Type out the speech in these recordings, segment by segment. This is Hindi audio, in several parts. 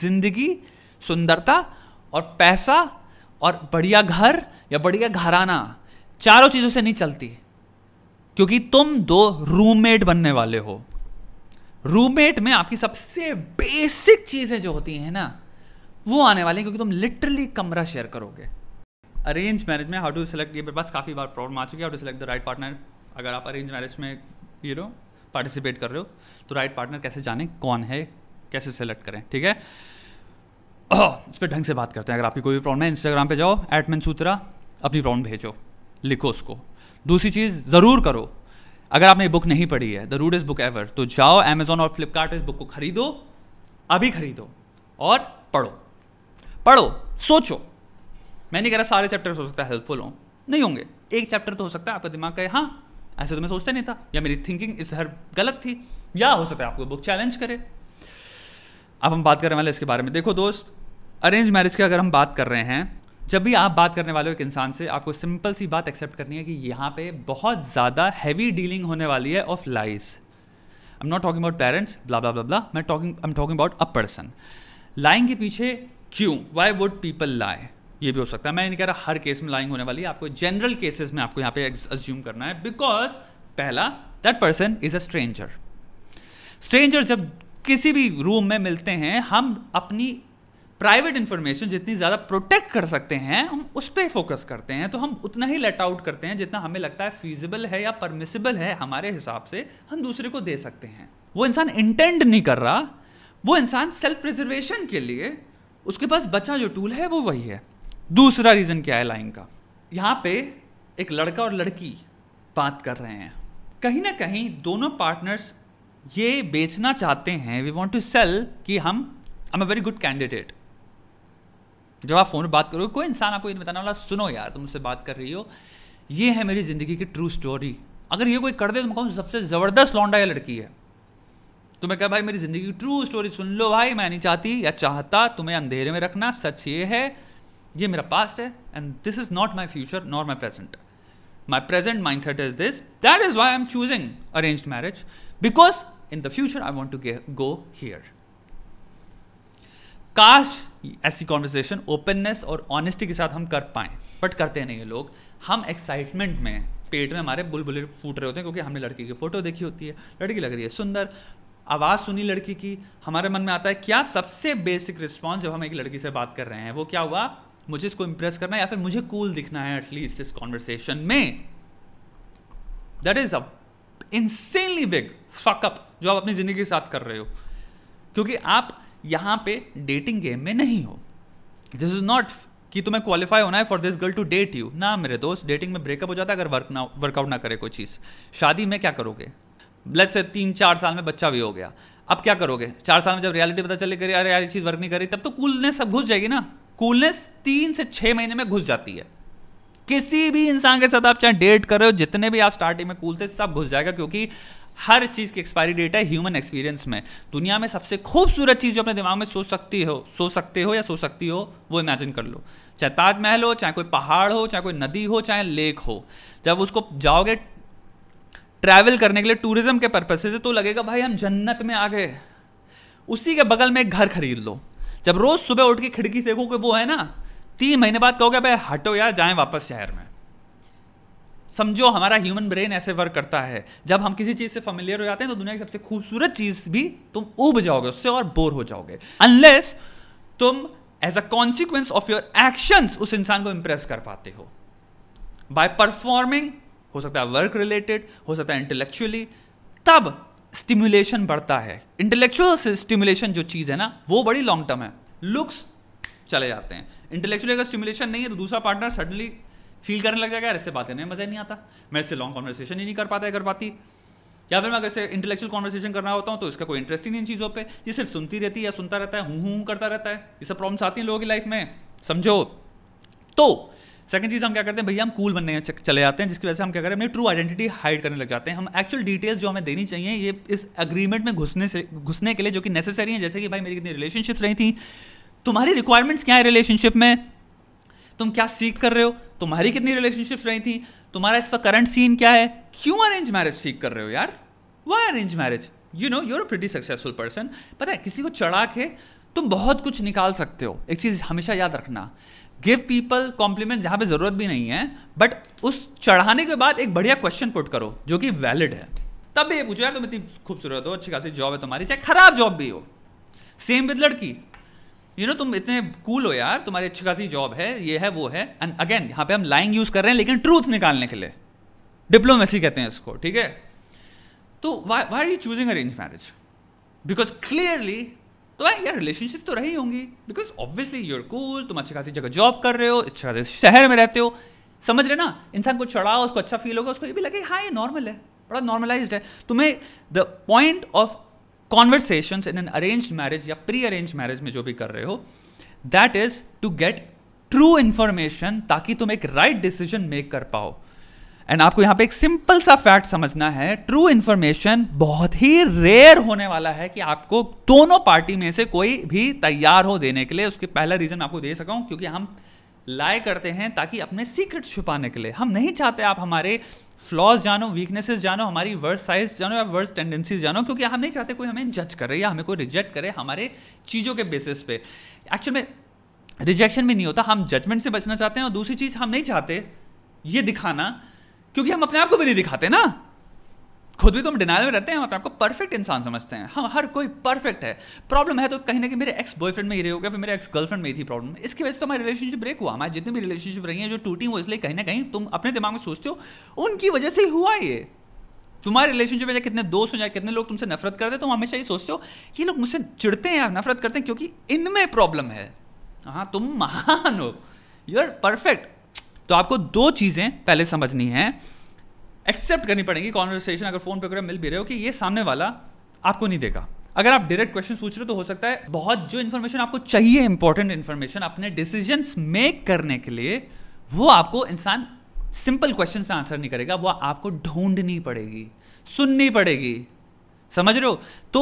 जिंदगी सुंदरता और पैसा और बढ़िया घर या बढ़िया घराना चारों चीज़ों से नहीं चलती क्योंकि तुम दो रूममेट बनने वाले हो रूममेट में आपकी सबसे बेसिक चीज़ें जो होती हैं ना वो आने वाली हैं क्योंकि तुम लिटरली कमरा शेयर करोगे अरेंज मैरिज में हाउ टू सेलेक्ट ये मेरे पास काफ़ी बार प्रॉब्लम आ चुकी है how select the right partner अगर आप अरेंज मैरिज में यू नो पार्टिसिपेट कर रहे हो तो राइट पार्टनर कैसे जाने कौन है कैसे सेलेक्ट करें ठीक है इस पर ढंग से बात करते हैं अगर आपकी कोई भी प्रॉब्लम है इंस्टाग्राम पे जाओ एट मैन सूत्रा अपनी प्रॉब्लम भेजो लिखो उसको दूसरी चीज़ ज़रूर करो अगर आपने बुक नहीं पढ़ी है द रूडेस्ट बुक एवर तो जाओ अमेजोन और फ्लिपकार्ट इस बुक को खरीदो अभी खरीदो और पढ़ो पढ़ो सोचो मैं नहीं कह रहा सारे चैप्टर हो सकता है हेल्पफुल हों नहीं होंगे एक चैप्टर तो हो सकता है आपका दिमाग कहे हाँ ऐसे तो मैं सोचता नहीं था या मेरी थिंकिंग इस हर गलत थी या हो सकता है आपको बुक चैलेंज करे अब हम बात करने वाले इसके बारे में देखो दोस्त अरेंज मैरिज की अगर हम बात कर रहे हैं जब भी आप बात करने वाले हो एक इंसान से आपको सिंपल सी बात एक्सेप्ट करनी है कि यहाँ पे बहुत ज़्यादा हैवी डीलिंग होने वाली है of lies I am not talking about parents blah blah blah मैं talking I am talking about a person lying के पीछे क्यों वाई वुड पीपल लाई ये भी हो सकता है मैं नहीं कह रहा हर केस में लाइंग होने वाली है आपको जनरल केसेस में आपको यहाँ पे अज्यूम करना है बिकॉज पहला that person is a stranger stranger जब किसी भी रूम में मिलते हैं हम अपनी प्राइवेट इन्फॉर्मेशन जितनी ज़्यादा प्रोटेक्ट कर सकते हैं हम उस पर फोकस करते हैं तो हम उतना ही लेट आउट करते हैं जितना हमें लगता है फीजिबल है या परमिसिबल है हमारे हिसाब से हम दूसरे को दे सकते हैं वो इंसान इंटेंड नहीं कर रहा वो इंसान सेल्फ प्रिजर्वेशन के लिए उसके पास बचा जो टूल है वो वही है दूसरा रीज़न क्या है लाइन का यहाँ पे एक लड़का और लड़की बात कर रहे हैं कहीं ना कहीं दोनों पार्टनर्स ये बेचना चाहते हैं वी वॉन्ट टू सेल कि हम am a very good candidate जब आप फ़ोन पर बात करोगे कोई इंसान आपको ये बताने वाला सुनो यार तुम उससे बात कर रही हो ये है मेरी ज़िंदगी की ट्रू स्टोरी अगर ये कोई कर दे तो मैं कहूँ सबसे ज़बरदस्त लौंडा या लड़की है तो मैं कह भाई मेरी ज़िंदगी की ट्रू स्टोरी सुन लो भाई मैं नहीं चाहती या चाहता तुम्हें अंधेरे में रखना सच ये है ये मेरा पास्ट है and this is not my future nor my present my present mindset is this that is why I am choosing arrange marriage because in the future I want to go here काश ऐसी कॉन्वर्सेशन ओपननेस और ऑनेस्टी के साथ हम कर पाए बट करते नहीं ये लोग हम एक्साइटमेंट में पेट में हमारे बुलबुले फूट रहे होते हैं क्योंकि हमने लड़की की फ़ोटो देखी होती है लड़की लग रही है सुंदर आवाज़ सुनी लड़की की हमारे मन में आता है क्या सबसे बेसिक रिस्पॉन्स जब हम एक लड़की से बात कर रहे हैं वो क्या हुआ मुझे इसको इंप्रेस करना है या फिर मुझे कूल cool दिखना है एटलीस्ट इस कॉन्वर्सेशन में that is a insanely big fuckup जो आप अपनी ज़िंदगी के साथ कर रहे हो क्योंकि आप यहां पे डेटिंग गेम में नहीं हो दिस इज़ नॉट कि तुम्हें क्वालिफाई होना है for this girl to date you ना मेरे दोस्त डेटिंग में ब्रेकअप हो जाता है अगर वर्क ना वर्कआउट ना करे कोई चीज़ शादी में क्या करोगे ब्लड से तीन चार साल में बच्चा भी हो गया अब क्या करोगे चार साल में जब रियलिटी पता चले करी अरे यार ये चीज़ वर्क नहीं करी तब तो कूलनेस सब घुस जाएगी ना कूलनेस तीन से छह महीने में घुस जाती है किसी भी इंसान के साथ आप चाहे डेट कर रहे हो जितने भी आप स्टार्टिंग में कूल थे सब घुस जाएगा क्योंकि हर चीज़ की एक्सपायरी डेट है ह्यूमन एक्सपीरियंस में दुनिया में सबसे खूबसूरत चीज़ जो अपने दिमाग में सोच सकती हो सोच सकते हो या सोच सकती हो वो इमेजिन कर लो चाहे ताजमहल हो चाहे कोई पहाड़ हो चाहे कोई नदी हो चाहे लेक हो जब उसको जाओगे ट्रैवल करने के लिए टूरिज्म के पर्पज से तो लगेगा भाई हम जन्नत में आ गए उसी के बगल में एक घर खरीद लो जब रोज़ सुबह उठ के खिड़की देखो कि वो है ना तीन महीने बाद कहोगे भाई हटो यार जाए वापस शहर में समझो हमारा ह्यूमन ब्रेन ऐसे वर्क करता है जब हम किसी चीज़ से फेमिलियर हो जाते हैं तो दुनिया की सबसे खूबसूरत चीज़ भी तुम उब जाओगे उससे और बोर हो जाओगे अनलेस तुम as a consequence of your action उस इंसान को इंप्रेस कर पाते हो बाय परफॉर्मिंग हो सकता है वर्क रिलेटेड हो सकता है इंटेलेक्चुअली तब स्टिमुलेशन बढ़ता है इंटेलेक्चुअल स्टिमुलेशन जो चीज़ है ना वो बड़ी लॉन्ग टर्म है लुक्स चले जाते हैं इंटेलेक्चुअल अगर स्टिमुलेशन नहीं है तो दूसरा पार्टनर सडनली फील करने लग जाएगा ऐसे बात करने में मज़ा नहीं आता मैं इससे लॉन्ग कॉन्वर्सेशन ही नहीं कर पाता कर पाती या फिर मैं अगर से इंटेलेक्चुअल कॉन्वर्सेशन करना होता हूँ तो इसका कोई इंटरेस्ट ही नहीं इन चीज़ों पर ये सिर्फ सुनती रहती है या सुनता रहता है हूँ हूँ करता रहता है ये सब प्रॉब्लम्स आती हैं लोगों की लाइफ में समझो तो सेकंड चीज़ हम क्या करते हैं भैया हम कूल बनने चले जाते हैं जिसकी वजह से हम क्या करें अपनी ट्रू आइडेंटिटी हाइड करने लग जाते हैं हम एक्चुअल डिटेल्स जो हमें देनी चाहिए ये इस अग्रीमेंट में घुसने से घुसने के लिए जो कि नेसेसरी है जैसे कि भाई मेरी कितनी रिलेशनशिप्स रही थी तुम्हारी रिक्वायरमेंट्स क्या है रिलेशनशिप में तुम क्या सीख कर रहे हो तुम्हारी कितनी रिलेशनशिप्स रही थी तुम्हारा इसका करंट सीन क्या है क्यों अरेंज मैरिज सीख कर रहे हो यार why arrange marriage you know you're pretty successful person पता है किसी को चढ़ा के तुम बहुत कुछ निकाल सकते हो एक चीज़ हमेशा याद रखना गिव पीपल कॉम्प्लीमेंट जहां पे ज़रूरत भी नहीं है बट उस चढ़ाने के बाद एक बढ़िया क्वेश्चन पुट करो जो कि वैलिड है तब भी ये पूछो यार तुम इतनी खूबसूरत हो अच्छी खासी जॉब है तुम्हारी चाहे खराब जॉब भी हो सेम विद लड़की यू नो तुम इतने कूल हो यार तुम्हारी अच्छी खासी जॉब है ये है वो है एंड अगेन यहां पे हम लाइंग यूज़ कर रहे हैं लेकिन ट्रूथ निकालने के लिए डिप्लोमेसी कहते हैं इसको ठीक है तो why why are you choosing arrange marriage because clearly तो यार रिलेशनशिप तो रही होंगी बिकॉज ऑब्वियसली यूर कूल तुम अच्छी खासी जगह जॉब कर रहे हो अच्छे खासे शहर में रहते हो समझ रहे ना इंसान को चढ़ाओ उसको अच्छा फील होगा उसको ये भी लगे हाँ ये नॉर्मल है बड़ा नॉर्मलाइज है तुम्हें the point of conversation in an arrange marriage या प्री अरेंज मैरिज में जो भी कर रहे हो that is to get true information ताकि तुम एक राइट right डिसीजन मेक कर पाओ एंड आपको यहां पे एक सिंपल सा फैक्ट समझना है ट्रू इंफॉर्मेशन बहुत ही रेयर होने वाला है कि आपको दोनों पार्टी में से कोई भी तैयार हो देने के लिए उसके पहला रीजन आपको दे सका क्योंकि हम लाए करते हैं ताकि अपने सीक्रेट छुपाने के लिए हम नहीं चाहते आप हमारे फ्लॉज जानो वीकनेसेस जानो हमारी वर्स साइज जानो या वर्स टेंडेंसीज जानो क्योंकि हम नहीं चाहते कोई हमें जज करे या हमें कोई रिजेक्ट करे हमारे चीज़ों के बेसिस पे एक्चुअल में रिजेक्शन भी नहीं होता हम जजमेंट से बचना चाहते हैं और दूसरी चीज़ हम नहीं चाहते ये दिखाना क्योंकि हम अपने आप को भी नहीं दिखाते ना खुद भी तुम तो डिनाइल में रहते हैं हम आपको परफेक्ट इंसान समझते हैं हम हर कोई परफेक्ट है प्रॉब्लम है तो कहीं ना कहीं मेरे एक्स बॉयफ्रेंड में ही रही होगा फिर मेरे एक्स गर्लफ्रेंड में ही थी प्रॉब्लम इसकी वजह से तो हमारी रिलेशनशिप ब्रेक हुआ हमारी जितनी भी रिलेशनशिप रही है जो टूटी वो इसलिए कहीं ना कहीं तुम अपने दिमाग में सोचते हो उनकी वजह से ही हुआ ये तुम्हारे रिलेशनशिप में कितने दोस्त हो जाए कितने लोग तुमसे नफरत करते हैं तुम हमेशा ही सोचते हो ये लोग मुझसे चिड़ते हैं नफरत करते हैं क्योंकि इनमें प्रॉब्लम है हाँ तुम महान हो यू आर परफेक्ट तो आपको दो चीज़ें पहले समझनी है एक्सेप्ट करनी पड़ेगी कॉन्वर्सेशन अगर फोन पे वगैरह मिल भी रहे हो कि ये सामने वाला आपको नहीं देगा अगर आप डायरेक्ट क्वेश्चन पूछ रहे हो तो हो सकता है बहुत जो इन्फॉर्मेशन आपको चाहिए इंपॉर्टेंट इन्फॉर्मेशन अपने डिसीजन मेक करने के लिए वो आपको इंसान सिंपल क्वेश्चन में आंसर नहीं करेगा वो आपको ढूंढनी पड़ेगी सुननी पड़ेगी समझ रहे हो तो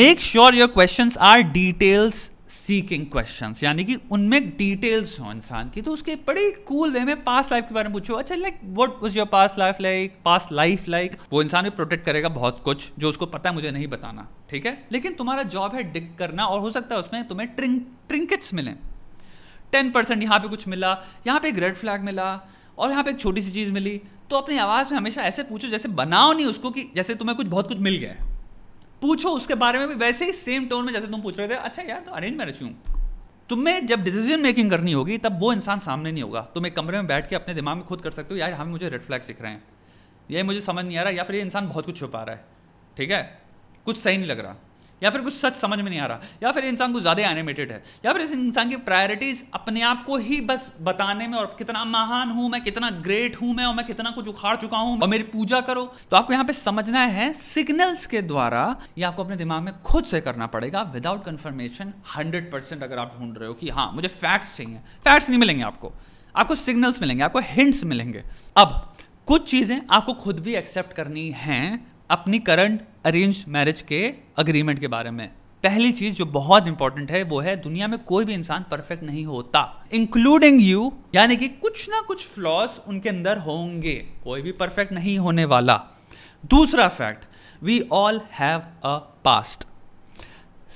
make sure your question are details seeking question यानी कि उनमें डिटेल्स हो इंसान की तो उसके बड़े कूल वे में पास्ट लाइफ के बारे में पूछो अच्छा like what was your past life like past life like वो इंसान भी प्रोटेक्ट करेगा बहुत कुछ जो उसको पता है मुझे नहीं बताना ठीक है लेकिन तुम्हारा जॉब है डिग करना और हो सकता है उसमें तुम्हें ट्रिंक ट्रिंकेट्स मिले टेन परसेंट यहाँ पर कुछ मिला यहाँ पर एक रेड फ्लैग मिला और यहाँ पर एक छोटी सी चीज़ मिली तो अपनी आवाज़ में हमेशा ऐसे पूछो जैसे बनाओ नहीं उसको कि जैसे तुम्हें कुछ बहुत कुछ मिल गया है पूछो उसके बारे में भी वैसे ही सेम टोन में जैसे तुम पूछ रहे थे अच्छा यार तो अरेंज मैरिज क्यों तुम्हें जब डिसीजन मेकिंग करनी होगी तब वो इंसान सामने नहीं होगा तुम एक कमरे में बैठ के अपने दिमाग में खुद कर सकते हो यार हमें मुझे रेड फ्लैग दिख रहे हैं ये मुझे समझ नहीं आ रहा या फिर ये इंसान बहुत कुछ छुपा रहा है ठीक है कुछ सही नहीं लग रहा या फिर कुछ सच समझ में नहीं आ रहा या फिर इंसान कुछ ज़्यादा एनिमेटेड है या फिर इस इंसान की प्रायोरिटीज़ अपने आप को ही बस बताने में और कितना महान हूं मैं कितना ग्रेट हूं मैं और मैं कितना कुछ उखाड़ चुका हूं और मेरी पूजा करो तो आपको यहाँ पे समझना है सिग्नल्स के द्वारा ये आपको अपने दिमाग में खुद से करना पड़ेगा विदाउट कंफर्मेशन हंड्रेड परसेंट अगर आप ढूंढ रहे हो कि हाँ मुझे फैक्ट्स चाहिए फैक्ट्स नहीं मिलेंगे आपको आपको सिग्नल्स मिलेंगे आपको हिंट्स मिलेंगे अब कुछ चीज़ें आपको खुद भी एक्सेप्ट करनी हैं अपनी करंट अरेंज मैरिज के अग्रीमेंट के बारे में पहली चीज जो बहुत इंपॉर्टेंट है वो है दुनिया में कोई भी इंसान परफेक्ट नहीं होता इंक्लूडिंग यू यानी कि कुछ ना कुछ फ्लॉज उनके अंदर होंगे कोई भी परफेक्ट नहीं होने वाला दूसरा fact we all have a past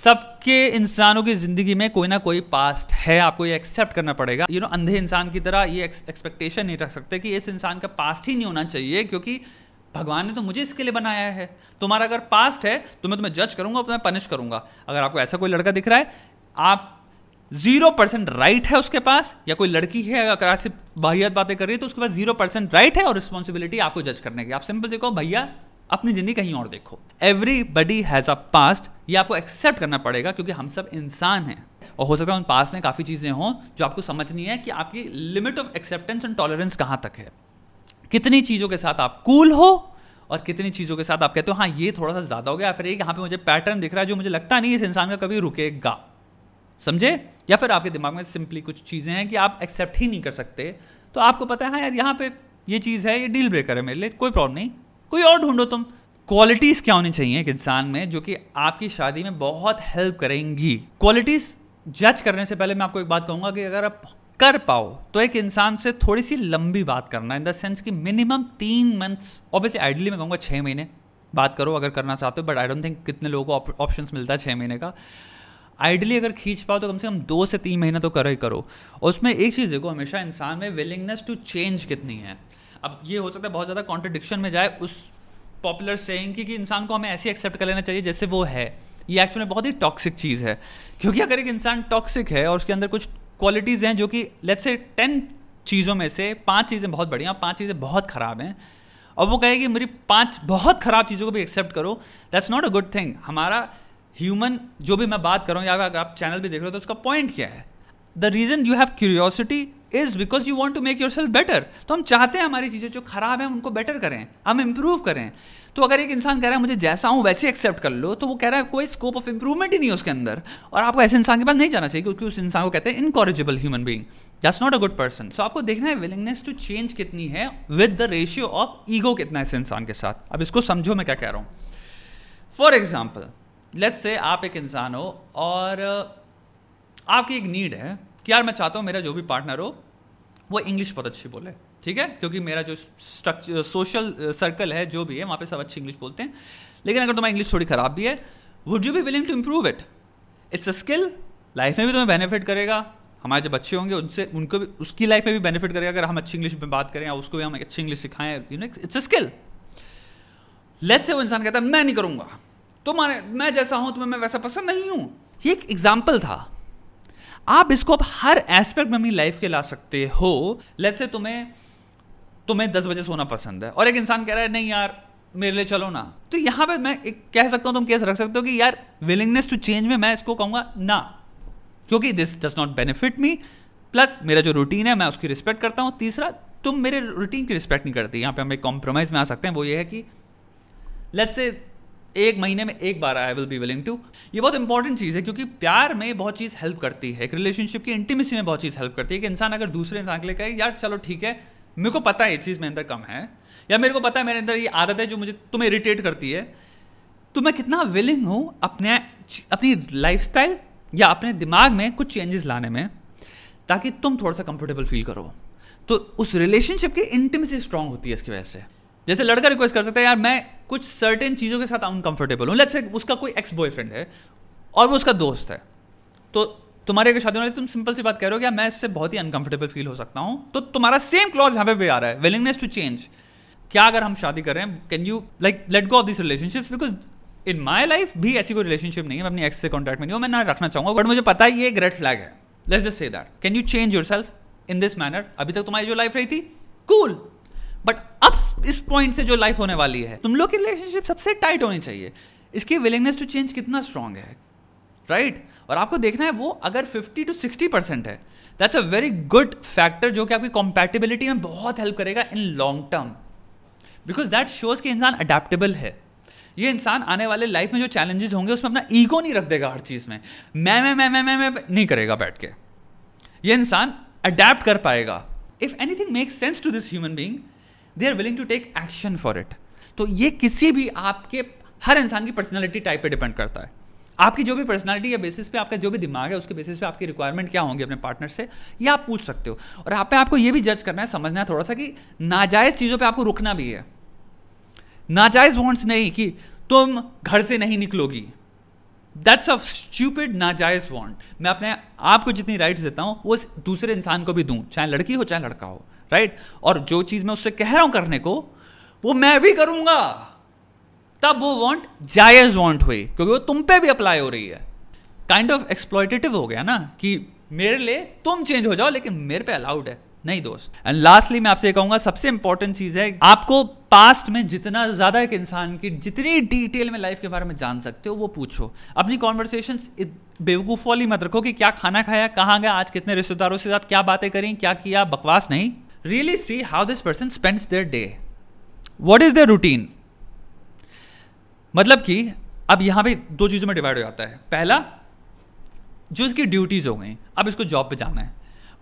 सबके इंसानों की ज़िंदगी में कोई ना कोई पास्ट है आपको ये एक्सेप्ट करना पड़ेगा यू नो अंधे इंसान की तरह ये एक्सपेक्टेशन नहीं रख सकते कि इस इंसान का पास्ट ही नहीं होना चाहिए क्योंकि भगवान ने तो मुझे इसके लिए बनाया है तुम्हारा अगर पास्ट है तो मैं तुम्हें जज करूंगा तुम्हें पनिश करूंगा अगर आपको ऐसा कोई लड़का दिख रहा है आप जीरो परसेंट राइट है उसके पास या कोई लड़की है अगर आपसे बाहियत बातें कर रही है तो उसके पास जीरो परसेंट राइट है और रिस्पॉन्सिबिलिटी आपको जज करने की आप सिंपल देखो भैया अपनी जिंदगी कहीं और देखो everybody has a past ये आपको एक्सेप्ट करना पड़ेगा क्योंकि हम सब इंसान हैं और हो सकता है उन पास्ट में काफ़ी चीज़ें हों जो आपको समझनी है कि आपकी limit of acceptance and tolerance कहाँ तक है कितनी चीज़ों के साथ आप कूल हो और कितनी चीज़ों के साथ आप कहते हो हाँ ये थोड़ा सा ज़्यादा हो गया फिर एक यहाँ पे मुझे पैटर्न दिख रहा है जो मुझे लगता नहीं इस इंसान का कभी रुकेगा समझे या फिर आपके दिमाग में सिंपली कुछ चीज़ें हैं कि आप एक्सेप्ट ही नहीं कर सकते तो आपको पता है हाँ यार यहाँ पे ये चीज़ है ये डील ब्रेकर है मेरे लिए कोई प्रॉब्लम नहीं कोई और ढूंढो तुम क्वालिटीज़ क्या होनी चाहिए एक इंसान में जो कि आपकी शादी में बहुत हेल्प करेंगी क्वालिटीज़ जज करने से पहले मैं आपको एक बात कहूंगा कि अगर आप कर पाओ तो एक इंसान से थोड़ी सी लंबी बात करना इन द सेंस कि मिनिमम तीन मंथ्स ऑब्वियसली आइडली मैं कहूँगा छः महीने बात करो अगर करना चाहते हो बट आई डोंट थिंक कितने लोगों को ऑप्शन मिलता है छः महीने का आइडली अगर खींच पाओ तो कम से कम दो से तीन महीना तो करो ही करो और उसमें एक चीज़ देखो हमेशा इंसान में विलिंगनेस टू चेंज कितनी है अब ये हो सकता है बहुत ज़्यादा कॉन्ट्रडिक्शन में जाए उस पॉपुलर सेइंग की कि इंसान को हमें ऐसे एक्सेप्ट कर लेना चाहिए जैसे वो है ये एक्चुअली बहुत ही टॉक्सिक चीज़ है क्योंकि अगर एक इंसान टॉक्सिक है और उसके अंदर कुछ क्वालिटीज़ हैं जो कि लेट्स से टेन चीज़ों में से पांच चीज़ें बहुत बढ़िया और पाँच चीज़ें बहुत ख़राब हैं और वो कहे कि मेरी पांच बहुत ख़राब चीज़ों को भी एक्सेप्ट करो that's not a good thing हमारा ह्यूमन जो भी मैं बात करूँ या अगर आप चैनल भी देख रहे हो तो उसका पॉइंट क्या है the reason you have curiosity is because you want to make yourself better तो हम चाहते हैं हमारी चीज़ें जो खराब हैं उनको बेटर करें हम इम्प्रूव करें तो अगर एक इंसान कह रहा है मुझे जैसा हूँ वैसे एक्सेप्ट कर लो तो वो कह रहा है कोई स्कोप ऑफ इंप्रूवमेंट ही नहीं है उसके अंदर और आपको ऐसे इंसान के पास नहीं जाना चाहिए क्योंकि उस इंसान को कहते हैं incorrigible human being that's not a good person so आपको देखना है विलिंगनेस टू चेंज कितनी है with the ratio of ego कितना है इस इंसान के साथ अब इसको समझो मैं क्या कह रहा हूँ फॉर एग्जाम्पल लेट्स से आप एक इंसान हो और आपकी एक नीड है कि यार मैं चाहता हूँ मेरा जो भी पार्टनर हो वो इंग्लिश बहुत अच्छी बोले ठीक है क्योंकि मेरा जो स्ट्रक्चर सोशल सर्कल है जो भी है वहाँ पे सब अच्छी इंग्लिश बोलते हैं लेकिन अगर तुम्हारी इंग्लिश थोड़ी ख़राब भी है would you be willing to improve it it's a skill life में भी तुम्हें बेनिफिट करेगा हमारे जब बच्चे होंगे उनसे उनको भी उसकी लाइफ में भी बेनिफिट करेगा अगर हम अच्छी इंग्लिश में बात करें या उसको भी हम अच्छी इंग्लिश सिखाएं you know it's a skill let's say वो इंसान कहता है मैं नहीं करूँगा तुम्हारे मैं जैसा हूँ तुम्हें मैं वैसा पसंद नहीं हूँ ये एक एग्जाम्पल था आप इसको आप हर एस्पेक्ट में अपनी लाइफ के ला सकते हो लेट्स से तुम्हें तुम्हें दस बजे सोना पसंद है और एक इंसान कह रहा है नहीं यार मेरे लिए चलो ना तो यहां पे मैं एक कह सकता हूं तुम केस रख सकते हो कि यार विलिंगनेस टू चेंज में मैं इसको कहूंगा ना क्योंकि this does not benefit me plus मेरा जो रूटीन है मैं उसकी रिस्पेक्ट करता हूं तीसरा तुम मेरे रूटीन की रिस्पेक्ट नहीं करती यहां पे हम एक कॉम्प्रोमाइज़ में आ सकते हैं वो ये है कि लेट्स से एक महीने में एक बार I will be willing to ये बहुत इंपॉर्टेंट चीज़ है क्योंकि प्यार में बहुत चीज़ हेल्प करती है एक रिलेशनशिप की इंटीमेसी में बहुत चीज़ हेल्प करती है कि इंसान अगर दूसरे इंसान के लिए कहे यार चलो ठीक है मेरे को पता है ये चीज़ मेरे अंदर कम है या मेरे को पता है मेरे अंदर ये आदत है जो मुझे तुम्हें इरीटेट करती है तो मैं कितना विलिंग हूँ अपने अपनी लाइफ या अपने दिमाग में कुछ चेंजेस लाने में ताकि तुम थोड़ा सा कंफर्टेबल फील करो तो उस रिलेशनशिप की इंटीमेसी स्ट्रांग होती है इसकी वजह से जैसे लड़का रिक्वेस्ट कर सकता है यार मैं कुछ सर्टेन चीज़ों के साथ अनकंफर्टेबल हूँ लेट्स उसका कोई एक्स बॉयफ्रेंड है और वो उसका दोस्त है तो तुम्हारे अगर शादी होने तुम सिंपल सी बात कह रहे हो कि मैं इससे बहुत ही अनकंफर्टेबल फील हो सकता हूँ तो तुम्हारा सेम क्लॉज यहाँ पे भी आ रहा है विलिंगनेस टू चेंज क्या अगर हम शादी कर रहे हैं can you like let go of this relationship because in my life भी ऐसी कोई रिलेशनशिप नहीं है अपनी एक्स से कॉन्टैक्ट में नहीं हो मैं ना रखना चाहूंगा बट मुझे पता है ये एक रेड फ्लैग है let's just say that can you change yourself in this manner अभी तक तुम्हारी जो लाइफ रही थी कूल cool. बट अब इस पॉइंट से जो लाइफ होने वाली है तुम लोग की रिलेशनशिप सबसे टाइट होनी चाहिए इसकी विलिंगनेस टू चेंज कितना स्ट्रांग है राइट right? और आपको देखना है वो अगर 50 टू 60 परसेंट है that's a very good factor जो कि आपकी कॉम्पैटिबिलिटी में बहुत हेल्प करेगा in long term because that shows कि इंसान अडेप्टेबल है ये इंसान आने वाले लाइफ में जो चैलेंजेस होंगे उसमें अपना ईगो नहीं रख देगा हर चीज़ में मैं मैं मैं मैं मैं मैं नहीं करेगा बैठ के ये इंसान अडेप्ट कर पाएगा if anything makes sense to this human being they are willing to take action for it तो ये किसी भी आपके हर इंसान की पर्सनैलिटी टाइप पर डिपेंड करता है आपकी जो भी पर्सनालिटी या बेसिस पे आपका जो भी दिमाग है उसके बेसिस पे आपकी रिक्वायरमेंट क्या होंगी अपने पार्टनर से ये आप पूछ सकते हो और आप पे आपको ये भी जज करना है समझना है थोड़ा सा कि नाजायज़ चीज़ों पे आपको रुकना भी है नाजायज़ वॉन्ट्स नहीं कि तुम घर से नहीं निकलोगी दैट्स अ स्टूपिड नाजायज वॉन्ट मैं अपने आपको जितनी राइट्स देता हूँ वो दूसरे इंसान को भी दूँ चाहे लड़की हो चाहे लड़का हो राइट और जो चीज़ मैं उससे कह रहा हूं करने को वो मैं भी करूंगा तब वो वांट जायज वांट हुई क्योंकि वो तुम पे भी अप्लाई हो रही है काइंड ऑफ एक्सप्लॉयटेटिव हो गया ना कि मेरे लिए तुम चेंज हो जाओ लेकिन मेरे पे अलाउड है नहीं दोस्त एंड लास्टली मैं आपसे कहूंगा सबसे इंपॉर्टेंट चीज है आपको पास्ट में जितना ज्यादा एक इंसान की जितनी डिटेल में लाइफ के बारे में जान सकते हो वो पूछो अपनी कॉन्वर्सेशन बेवकूफ वाली मत रखो कि क्या खाना खाया कहाँ गया आज कितने रिश्तेदारों से साथ क्या बातें करी क्या किया बकवास नहीं really see how this person spends their day. What is their routine? मतलब कि अब यहां पे दो चीज़ों में डिवाइड हो जाता है पहला जो इसकी ड्यूटीज़ हो गई अब इसको जॉब पे जाना है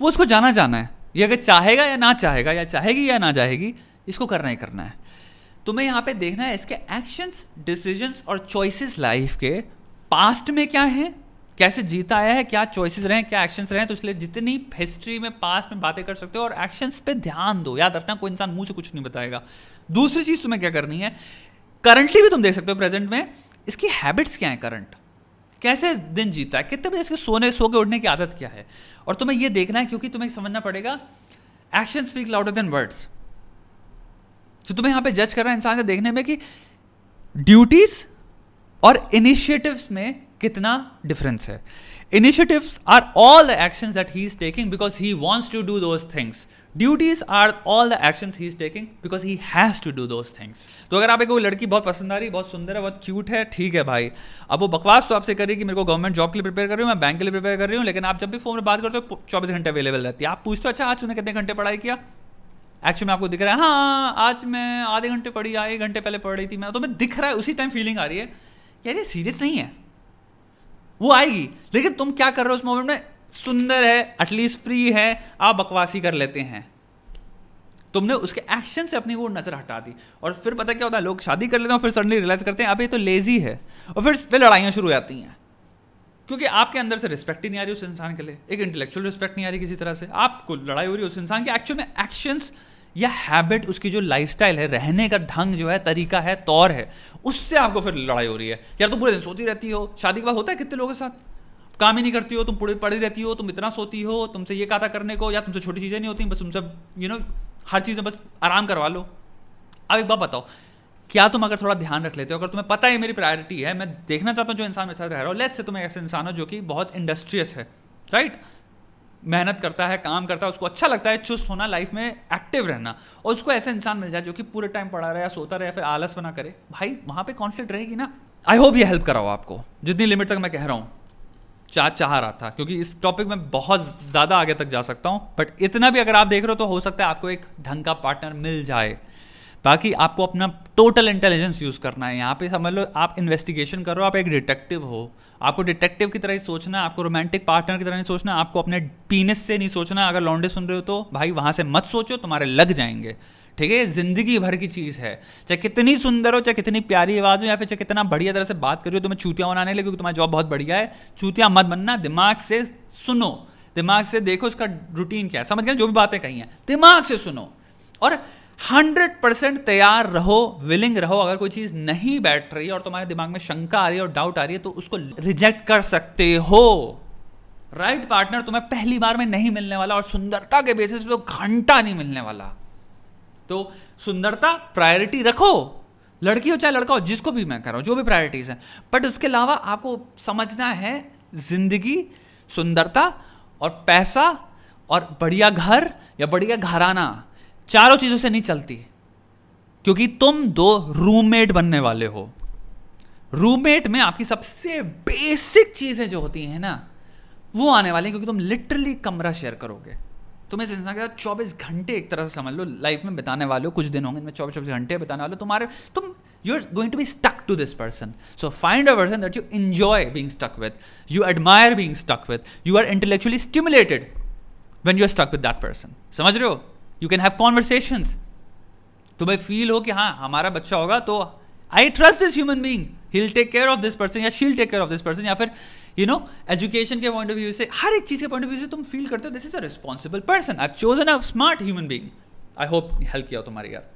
वो उसको जाना जाना है ये अगर चाहेगा या ना चाहेगा या चाहेगी या ना चाहेगी इसको करना ही करना है तुम्हें यहां पे देखना है इसके एक्शंस डिसीजंस और चॉइसेस लाइफ के पास्ट में क्या है कैसे जीता आया है क्या चॉइसेस रहे हैं क्या एक्शंस रहे हैं तो इसलिए जितनी हिस्ट्री में पास में बातें कर सकते हो और एक्शंस पे ध्यान दो याद रखना कोई इंसान मुंह से कुछ नहीं बताएगा दूसरी चीज़ तुम्हें क्या करनी है करंटली भी तुम देख सकते हो प्रेजेंट में इसकी हैबिट्स क्या है करंट कैसे दिन जीता है कितने बजे इसके सोने सो के उठने की आदत क्या है और तुम्हें यह देखना है क्योंकि तुम्हें समझना पड़ेगा action speak louder than words तो तुम्हें यहां पे जज कर रहा है इंसान के देखने में कि ड्यूटीज और इनिशिएटिव्स में कितना डिफरेंस है initiatives are all the action that he is taking because he wants to do those things duties are all the action he is taking because he has to do those things तो अगर आपको कोई लड़की बहुत पसंद आ रही बहुत सुंदर है बहुत क्यूट है ठीक है भाई अब वो बकवास तो आपसे करी कि मेरे को गवर्नमेंट जॉब के लिए प्रिपेयर कर रही हूँ मैं बैंक के लिए प्रिपेयर कर रही हूँ लेकिन आप जब भी फोन में बात करते हो चौबीस घंटे अवेलेबल रहती है आप पूछते हो अच्छा आज उन्हें कितने घंटे पढ़ाई किया एक्चुअली में आपको दिख रहा है हाँ आज मैं आधे घंटे पढ़ी आधे घंटे पहले पढ़ रही थी मैं तो मैं दिख रहा है उसी टाइम फीलिंग आ रही है यार ये सीरियस नहीं है वो आएगी लेकिन तुम क्या कर रहे हो उस मोमेंट में सुंदर है एटलीस्ट फ्री है आप बकवासी कर लेते हैं तुमने उसके एक्शन से अपनी वो नज़र हटा दी और फिर पता क्या होता है लोग शादी कर लेते हैं फिर सडनली रियलाइज करते हैं अब ये तो लेजी है और फिर फिर लड़ाइयाँ शुरू हो जाती हैं क्योंकि आपके अंदर से रिस्पेक्ट ही नहीं आ रही उस इंसान के लिए एक इंटेलेक्चुअल रिस्पेक्ट नहीं आ रही किसी तरह से आपको लड़ाई हो रही है उस इंसान के एक्चुअल में एक्शंस या हैबिट उसकी जो लाइफस्टाइल है रहने का ढंग जो है तरीका है तौर है उससे आपको फिर लड़ाई हो रही है यार तुम पूरे दिन सोती रहती हो शादी के बाद होता है कितने लोगों के साथ काम ही नहीं करती हो तुम पूरी पड़ी रहती हो तुम इतना सोती हो तुमसे ये कहा करने को या तुमसे छोटी चीज़ें नहीं होती बस तुमसे यू नो हर चीज़ में बस आराम करवा लो अब एक बात बताओ क्या तुम अगर थोड़ा ध्यान रख लेते हो अगर तुम्हें पता है मेरी प्रायोरिटी है मैं देखना चाहता हूँ जो इंसान मेरे साथ रह रहा हो लेट्स से तुम ऐसे इंसान हो जो कि बहुत इंडस्ट्रियस है राइट right? मेहनत करता है काम करता है उसको अच्छा लगता है चुस्त होना लाइफ में एक्टिव रहना और उसको ऐसा इंसान मिल जाए जो कि पूरे टाइम पढ़ा रहे या सोता रहे या फिर आलस बना करे भाई वहाँ पे कॉन्फ्लिक्ट रहेगी ना आई होप ये हेल्प कराओ आपको जितनी लिमिट तक मैं कह रहा हूँ चाह चाह रहा था क्योंकि इस टॉपिक में बहुत ज़्यादा आगे तक जा सकता हूँ बट इतना भी अगर आप देख रहे हो तो हो सकता है आपको एक ढंग का पार्टनर मिल जाए बाकी आपको अपना टोटल इंटेलिजेंस यूज़ करना है यहाँ पे समझ लो आप इन्वेस्टिगेशन करो आप एक डिटेक्टिव हो आपको डिटेक्टिव की तरह ही सोचना आपको रोमांटिक पार्टनर की तरह नहीं सोचना आपको अपने पीनस से नहीं सोचना अगर लॉन्डे सुन रहे हो तो भाई वहाँ से मत सोचो तुम्हारे लग जाएंगे ठीक है जिंदगी भर की चीज़ है चाहे कितनी सुंदर हो चाहे कितनी प्यारी आवाज़ हो या फिर चाहे कितना बढ़िया तरह से बात कर रही हो तुम्हें चूतिया बनाने लगे क्योंकि तुम्हारा जॉब बहुत बढ़िया है चूतिया मत बनना दिमाग से सुनो दिमाग से देखो उसका रूटीन क्या है समझ गए जो भी बातें कही हैं दिमाग से सुनो और हंड्रेड परसेंट तैयार रहो विलिंग रहो अगर कोई चीज़ नहीं बैठ रही और तुम्हारे दिमाग में शंका आ रही है और डाउट आ रही है तो उसको रिजेक्ट कर सकते हो राइट right पार्टनर तुम्हें पहली बार में नहीं मिलने वाला और सुंदरता के बेसिस पे तो घंटा नहीं मिलने वाला तो सुंदरता प्रायोरिटी रखो लड़की हो चाहे लड़का हो जिसको भी मैं कर रहा हूं जो भी प्रायोरिटीज़ हैं बट उसके अलावा आपको समझना है जिंदगी सुंदरता और पैसा और बढ़िया घर या बढ़िया घराना चारों चीज़ों से नहीं चलती क्योंकि तुम दो रूममेट बनने वाले हो रूममेट में आपकी सबसे बेसिक चीज़ें जो होती हैं ना वो आने वाली क्योंकि तुम लिटरली कमरा शेयर करोगे तुम इस इंसान के साथ चौबीस घंटे एक तरह से समझ लो लाइफ में बिताने वाले हो कुछ दिन होंगे इनमें चौबीस चौबीस घंटे बिताने वाले हो तुम्हारे तुम you are going to be stuck to this person so find a person that you enjoy being stuck with you admire being stuck with you are intellectually stimulated when you are stuck with that person समझ रहे हो यू कैन हैव कॉन्वर्सेशंस तुम्हें फील हो कि हाँ हमारा बच्चा होगा तो I trust this human being he'll take care of this person या she'll take care of this person या फिर यू नो एजुकेशन के पॉइंट ऑफ व्यू से हर एक चीज़ के पॉइंट ऑफ व्यू से तुम फील करते हो this is a responsible person I chosen a smart human being I hope help किया तुम्हारी यार